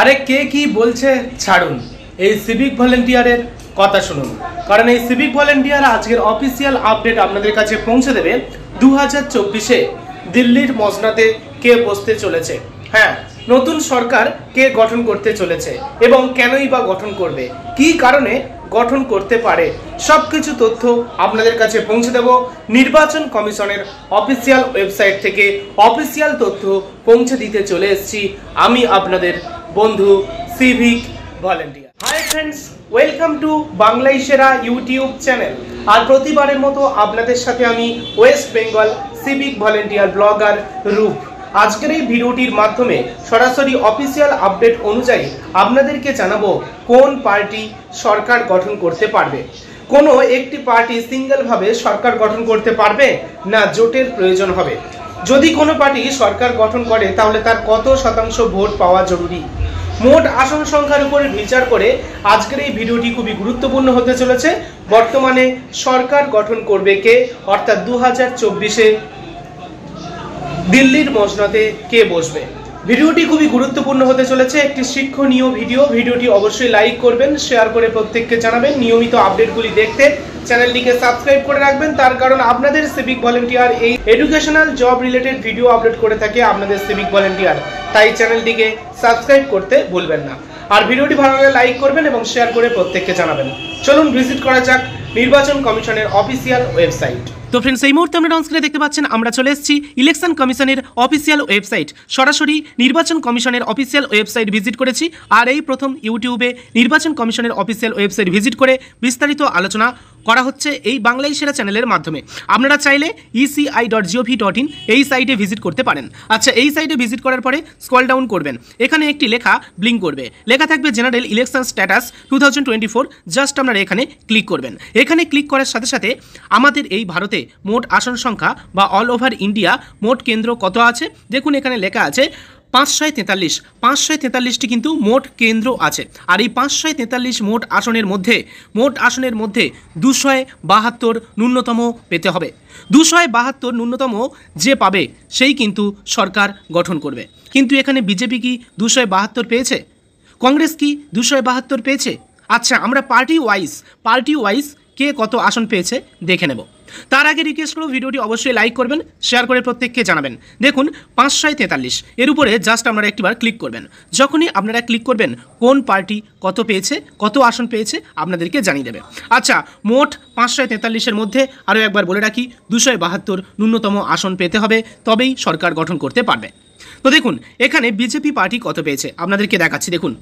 আরে কে কি বলছে ছাড়ুন এই সিভিক ভলেন্টিয়ারের কথা শুনুন কারণ এই সিভিক ভলেন্টিয়ার আজকের অফিসিয়াল আপডেট আপনাদের কাছে পৌঁছে দেবে দু হাজার চব্বিশে দিল্লির মজনাতে কে বসতে চলেছে হ্যাঁ নতুন সরকার কে গঠন করতে চলেছে এবং কেনই বা গঠন করবে কি কারণে গঠন করতে পারে সব কিছু তথ্য আপনাদের কাছে পৌঁছে দেব নির্বাচন কমিশনের অফিসিয়াল ওয়েবসাইট থেকে অফিসিয়াল তথ্য পৌঁছে দিতে চলে এসেছি আমি আপনাদের বন্ধু civic volunteer hi friends welcome to বাংলাই সেরা ইউটিউব চ্যানেল আর প্রতিবারের মতো আপনাদের সাথে আমি West Bengal civic volunteer blogger রূপ আজকের এই ভিডিওটির মাধ্যমে সরাসরি অফিসিয়াল আপডেট অনুযায়ী আপনাদেরকে জানাবো কোন পার্টি সরকার গঠন করতে পারবে কোনো একটি পার্টি সিঙ্গেলভাবে সরকার গঠন করতে পারবে না জোটের প্রয়োজন হবে যদি কোনো পার্টি সরকার গঠন করে তাহলে তার কত শতাংশ ভোট পাওয়া জরুরি মোট আসন সংখ্যার উপরে বিচার করে আজকের এই ভিডিওটি খুবই গুরুত্বপূর্ণ হতে চলেছে বর্তমানে সরকার গঠন করবে কে অর্থাৎ দু হাজার চব্বিশে দিল্লির মজনাতে কে বসবে ভিডিওটি খুবই গুরুত্বপূর্ণ হতে চলেছে একটি শিক্ষণীয় ভিডিও ভিডিওটি অবশ্যই লাইক করবেন শেয়ার করে প্রত্যেককে জানাবেন নিয়মিত আপডেটগুলি দেখতে চ্যানেলটিকে সাবস্ক্রাইব করে রাখবেন তার কারণ আপনাদের সিভিক ভলেন্টিয়ার এই educational job related video upload করে থাকে আপনাদের সিভিক ভলেন্টিয়ার তাই চ্যানেলটিকে সাবস্ক্রাইব করতে ভুলবেন না আর ভিডিওটি ভালো লাগলে লাইক করবেন এবং শেয়ার করে প্রত্যেককে জানাবেন চলুন ভিজিট করা যাক নির্বাচন কমিশনের অফিসিয়াল ওয়েবসাইট তো ফ্রেন্ডস এই মুহূর্তে আমরা অনস্ক্রিনে দেখতে পাচ্ছেন আমরা চলে এসেছি ইলেকশন কমিশনের অফিসিয়াল ওয়েবসাইট সরাসরি নির্বাচন কমিশনের অফিসিয়াল ওয়েবসাইট ভিজিট করেছি আর এই প্রথম ইউটিউবে নির্বাচন কমিশনের অফিসিয়াল ওয়েবসাইট ভিজিট করে বিস্তারিত আলোচনা করা হচ্ছে এই বাংলাই সেরা চ্যানেলের মাধ্যমে আপনারা চাইলে ECI dot G O V dot in এই সাইটে ভিজিট করতে পারেন আচ্ছা এই সাইটে ভিজিট করার পরে স্কল ডাউন করবেন এখানে একটি লেখা ব্লিঙ্ক করবে লেখা থাকবে general election status two just আপনারা এখানে ক্লিক করবেন এখানে ক্লিক করার সাথে সাথে আমাদের এই ভারতে মোট আসন সংখ্যা বা অল ওভার ইন্ডিয়া মোট কেন্দ্র কত আছে দেখুন এখানে লেখা আছে পাঁচশয় তেতাল্লিশ পাঁচশয় তেতাল্লিশটি কিন্তু মোট কেন্দ্র আছে আর এই পাঁচশয় তেতাল্লিশ মোট আসনের মধ্যে মোট আসনের মধ্যে দুশয় বাহাত্তর ন্যূনতম পেতে হবে দুশয় বাহাত্তর ন্যূনতম যে পাবে সেই কিন্তু সরকার গঠন করবে কিন্তু এখানে বিজেপি কি দুশয় বাহাত্তর পেয়েছে কংগ্রেস কি দুশয় বাহাত্তর পেয়েছে আচ্ছা আমরা পার্টি ওয়াইজ পার্টি ওয়াইজ কে কত আসন পেয়েছে দেখে নেব তার আগে রিকোয়েস্ট করব ভিডিওটি অবশ্যই লাইক করবেন শেয়ার করে প্রত্যেককে জানাবেন দেখুন পাঁচশোয় তেতাল্লিশ এর উপরে জাস্ট আপনারা একটিবার ক্লিক করবেন যখনই আপনারা ক্লিক করবেন কোন পার্টি কত পেয়েছে কত আসন পেয়েছে আপনাদেরকে জানিয়ে দেবে আচ্ছা মোট পাঁচশায় তেতাল্লিশের মধ্যে আরও একবার বলে রাখি দুশোয় বাহাত্তর ন্যূনতম আসন পেতে হবে তবেই সরকার গঠন করতে পারবে তো দেখুন এখানে বিজেপি পার্টি কত পেয়েছে আপনাদেরকে দেখাচ্ছি দেখুন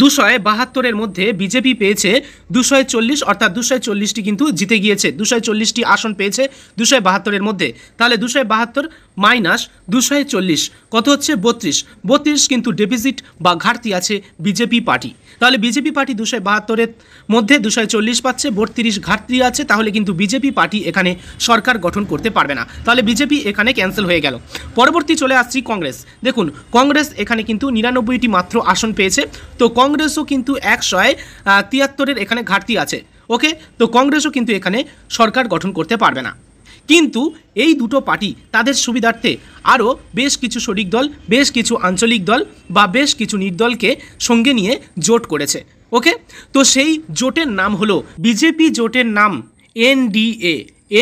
দুশয় বাহাত্তরের মধ্যে বিজেপি পেয়েছে দুশয় চল্লিশ অর্থাৎ দুশয় চল্লিশটি কিন্তু জিতে গিয়েছে দুশয় চল্লিশটি আসন পেয়েছে দুশয় বাহাত্তরের মধ্যে তাহলে দুশয় বাহাত্তর মাইনাস দুশো চল্লিশ কত হচ্ছে বত্রিশ বত্রিশ কিন্তু ডেফিসিট বা ঘাটতি আছে বিজেপি পার্টি তাহলে বিজেপি পার্টি দুশো বাহাত্তরের মধ্যে দুশো চল্লিশ পাচ্ছে বত্রিশ ঘাটতি আছে তাহলে কিন্তু বিজেপি পার্টি এখানে সরকার গঠন করতে পারবে না তাহলে বিজেপি এখানে ক্যান্সেল হয়ে গেল পরবর্তী চলে আসছি কংগ্রেস দেখুন কংগ্রেস এখানে কিন্তু নিরানব্বইটি মাত্র আসন পেয়েছে তো কংগ্রেসও কিন্তু একশয় তিয়াত্তরের এখানে ঘাটতি আছে ওকে তো কংগ্রেসও কিন্তু এখানে সরকার গঠন করতে পারবে না কিন্তু এই দুটো পার্টি তাদের সুবিধার্থে আরও বেশ কিছু শরিক দল বেশ কিছু আঞ্চলিক দল বা বেশ কিছু নির্দলকে সঙ্গে নিয়ে জোট করেছে ওকে তো সেই জোটের নাম হলো বিজেপি জোটের নাম এনডিএ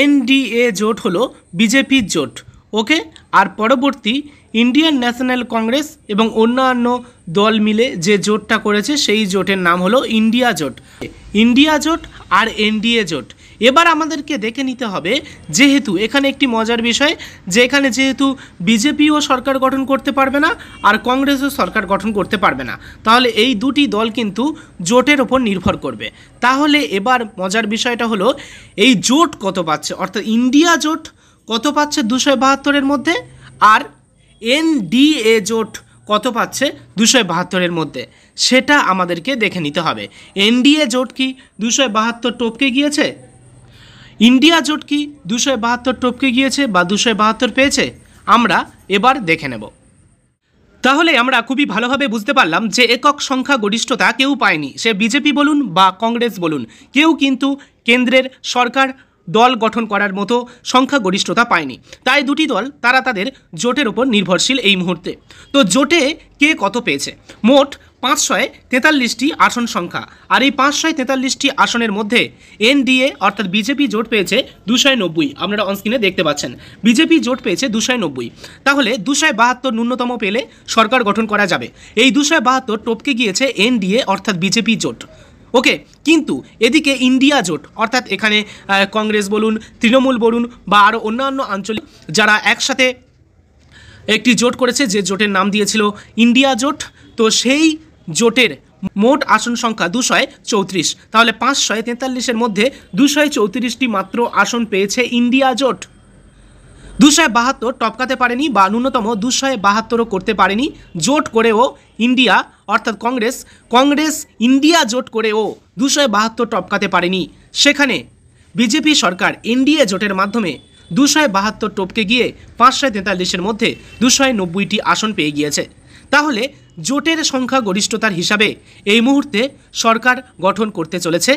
এনডিএ জোট হলো বিজেপির জোট ওকে আর পরবর্তী ইন্ডিয়ান ন্যাশনাল কংগ্রেস এবং অন্যান্য দল মিলে যে জোটটা করেছে সেই জোটের নাম হলো ইন্ডিয়া জোট ইন্ডিয়া জোট আর এনডিএ জোট এবার আমাদেরকে দেখে নিতে হবে যেহেতু এখানে একটি মজার বিষয় যে এখানে যেহেতু বিজেপিও সরকার গঠন করতে পারবে না আর কংগ্রেসও সরকার গঠন করতে পারবে না তাহলে এই দুটি দল কিন্তু জোটের ওপর নির্ভর করবে তাহলে এবার মজার বিষয়টা হলো এই জোট কত পাচ্ছে অর্থাৎ ইন্ডিয়া জোট কত পাচ্ছে দুশো বাহাত্তরের মধ্যে আর এনডিএ জোট কত পাচ্ছে দুশো বাহাত্তরের মধ্যে সেটা আমাদেরকে দেখে নিতে হবে এনডিএ জোট কি দুশো বাহাত্তর টপকে গিয়েছে ইন্ডিয়া জোট কি দুশো বাহাত্তর টপকে গিয়েছে বা দুশো বাহাত্তর পেয়েছে আমরা এবার দেখে নেব তাহলে আমরা খুবই ভালোভাবে বুঝতে পারলাম যে একক সংখ্যা গরিষ্ঠতা কেউ পায়নি সে বিজেপি বলুন বা কংগ্রেস বলুন কেউ কিন্তু কেন্দ্রের সরকার দল গঠন করার মতো সংখ্যা গরিষ্ঠতা পায়নি তাই দুটি দল তারা তাদের জোটের ওপর নির্ভরশীল এই মুহূর্তে তো জোটে কে কত পেয়েছে মোট পাঁচশয় তেতাল্লিশটি আসন সংখ্যা আর এই পাঁচশয় তেতাল্লিশটি আসনের মধ্যে এনডিএ অর্থাৎ বিজেপি জোট পেয়েছে দুশয় নব্বই আপনারা অনস্ক্রিনে দেখতে পাচ্ছেন বিজেপি জোট পেয়েছে দুশয় নব্বই তাহলে দুশয় বাহাত্তর ন্যূনতম পেলে সরকার গঠন করা যাবে এই দুশয় বাহাত্তর টপকে গিয়েছে এনডিএ অর্থাৎ বিজেপি জোট ওকে কিন্তু এদিকে ইন্ডিয়া জোট অর্থাৎ এখানে কংগ্রেস বলুন তৃণমূল বলুন বা আরও অন্যান্য আঞ্চলিক যারা একসাথে একটি জোট করেছে যে জোটের নাম দিয়েছিল ইন্ডিয়া জোট তো সেই জোটের মোট আসন সংখ্যা দুশয় চৌত্রিশ তাহলে পাঁচশয় তেতাল্লিশের মধ্যে দুশয় চৌত্রিশটি মাত্র আসন পেয়েছে ইন্ডিয়া জোট দুশয় বাহাত্তর টপকাতে পারেনি বা ন্যূনতম দুশয় বাহাত্তরও করতে পারেনি জোট করেও ইন্ডিয়া অর্থাৎ কংগ্রেস কংগ্রেস ইন্ডিয়া জোট করেও দুশয় বাহাত্তর টপকাতে পারেনি সেখানে বিজেপি সরকার এনডিএ জোটের মাধ্যমে দুশয় বাহাত্তর টপকে গিয়ে পাঁচশো তেতাল্লিশের মধ্যে দুশয় নব্বইটি আসন পেয়ে গিয়েছে তাহলে জোটের সংখ্যা গরিষ্ঠতার হিসাবে এই মুহূর্তে সরকার গঠন করতে চলেছে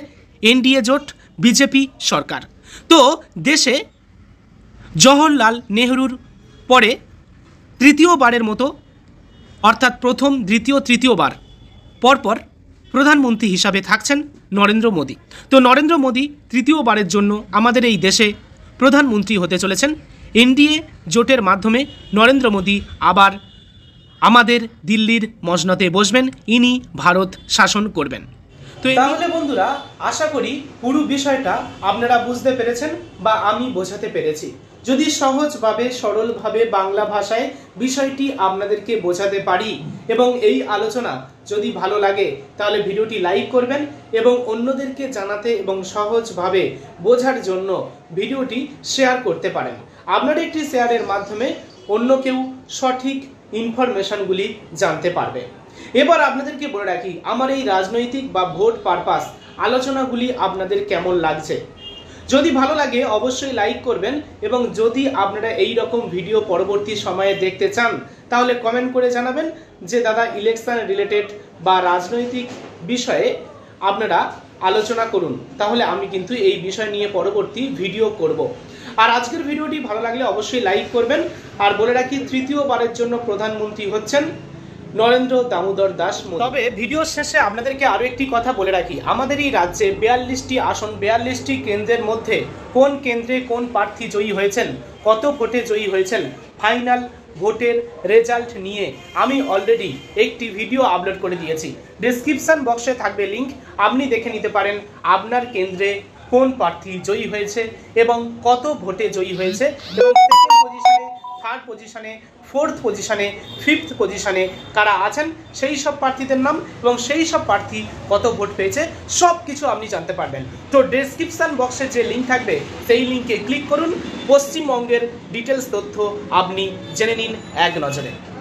এনডিএ জোট বিজেপি সরকার তো দেশে জওহরলাল নেহরুর পরে তৃতীয়বারের মতো অর্থাৎ প্রথম দ্বিতীয় তৃতীয়বার পরপর প্রধানমন্ত্রী হিসাবে থাকছেন নরেন্দ্র মোদী তো নরেন্দ্র মোদী তৃতীয়বারের জন্য আমাদের এই দেশে প্রধানমন্ত্রী হতে চলেছেন এনডিএ জোটের মাধ্যমে নরেন্দ্র মোদী আবার আমাদের দিল্লির মজনতে বসবেন ইনি ভারত শাসন করবেন তো তাহলে বন্ধুরা আশা করি পুরো বিষয়টা আপনারা বুঝতে পেরেছেন বা আমি বোঝাতে পেরেছি যদি সহজভাবে সরলভাবে বাংলা ভাষায় বিষয়টি আপনাদেরকে বোঝাতে পারি এবং এই আলোচনা যদি ভালো লাগে তাহলে ভিডিওটি লাইক করবেন এবং অন্যদেরকে জানাতে এবং সহজভাবে বোঝার জন্য ভিডিওটি শেয়ার করতে পারেন আপনারা একটি শেয়ারের মাধ্যমে অন্য কেউ সঠিক ইনফরমেশনগুলি জানতে পারবে এবার আপনাদেরকে বলে রাখি আমার এই রাজনৈতিক বা ভোট পারপাস আলোচনাগুলি আপনাদের কেমন লাগছে যদি ভালো লাগে অবশ্যই লাইক করবেন এবং যদি আপনারা এই রকম ভিডিও পরবর্তী সময়ে দেখতে চান তাহলে কমেন্ট করে জানাবেন যে দাদা ইলেকশন রিলেটেড বা রাজনৈতিক বিষয়ে আপনারা আলোচনা করুন তাহলে আমি কিন্তু এই বিষয় নিয়ে পরবর্তী ভিডিও করব আর আজকের ভিডিওটি ভালো লাগলে অবশ্যই লাইক করবেন আর বলে রাখি তৃতীয়বারের জন্য প্রধানমন্ত্রী হচ্ছেন নরেন্দ্র দামোদর দাস তবে ভিডিও শেষে আপনাদেরকে আরও একটি কথা বলে রাখি আমাদের এই রাজ্যে বিয়াল্লিশটি আসন বিয়াল্লিশটি কেন্দ্রের মধ্যে কোন কেন্দ্রে কোন প্রার্থী জয়ী হয়েছেন কত ভোটে জয়ী হয়েছেন ফাইনাল ভোটের রেজাল্ট নিয়ে আমি অলরেডি একটি ভিডিও আপলোড করে দিয়েছি ডিসক্রিপশান বক্সে থাকবে লিঙ্ক আপনি দেখে নিতে পারেন আপনার কেন্দ্রে কোন প্রার্থী জয়ী হয়েছে এবং কত ভোটে জয়ী হয়েছে এবং সেকেন্ড পজিশনে থার্ড পজিশনে ফোর্থ পজিশনে ফিফথ পজিশনে কারা আছেন সেই সব প্রার্থীদের নাম এবং সেই সব প্রার্থী কত ভোট পেয়েছে সব কিছু আপনি জানতে পারবেন তো ডিসক্রিপশান বক্সে যে লিঙ্ক থাকবে সেই লিঙ্কে ক্লিক করুন পশ্চিমবঙ্গের ডিটেলস তথ্য আপনি জেনে নিন এক নজরে